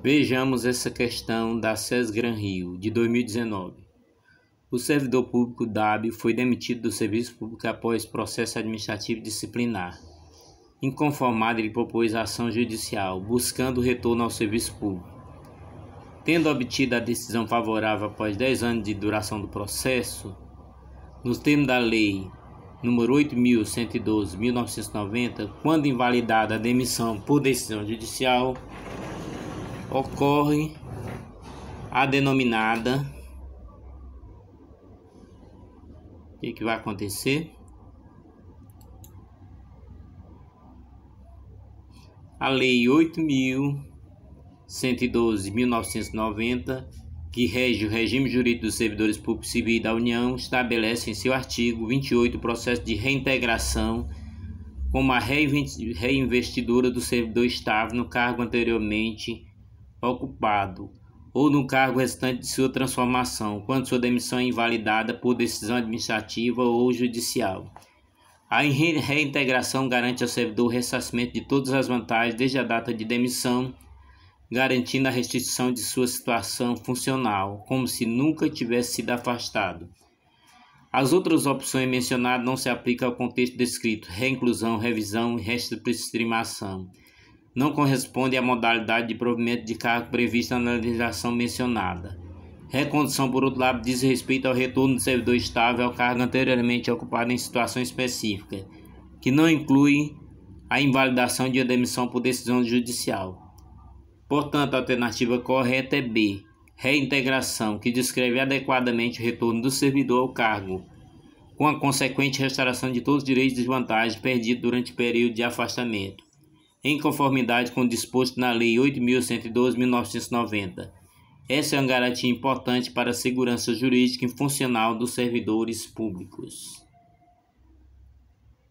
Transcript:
Vejamos essa questão da SES Gran Rio de 2019. O servidor público DAB foi demitido do serviço público após processo administrativo disciplinar. Inconformado, ele propôs a ação judicial, buscando retorno ao serviço público. Tendo obtido a decisão favorável após 10 anos de duração do processo, nos termos da Lei nº 8.112, 1990, quando invalidada a demissão por decisão judicial, ocorre a denominada. O que, que vai acontecer? A Lei 8.112.990, que rege o regime jurídico dos servidores públicos civis da União, estabelece em seu artigo 28 o processo de reintegração como a reinvestidura do servidor estável no cargo anteriormente ocupado ou no cargo restante de sua transformação, quando sua demissão é invalidada por decisão administrativa ou judicial. A reintegração garante ao servidor o ressarcimento de todas as vantagens desde a data de demissão, garantindo a restituição de sua situação funcional, como se nunca tivesse sido afastado. As outras opções mencionadas não se aplicam ao contexto descrito: reinclusão, revisão e restrimação não corresponde à modalidade de provimento de cargo prevista na legislação mencionada. Recondução, por outro lado, diz respeito ao retorno do servidor estável ao cargo anteriormente ocupado em situação específica, que não inclui a invalidação de uma demissão por decisão judicial. Portanto, a alternativa correta é B, reintegração, que descreve adequadamente o retorno do servidor ao cargo, com a consequente restauração de todos os direitos e desvantagens perdidos durante o período de afastamento em conformidade com o disposto na Lei 8.112-1990. Essa é uma garantia importante para a segurança jurídica e funcional dos servidores públicos.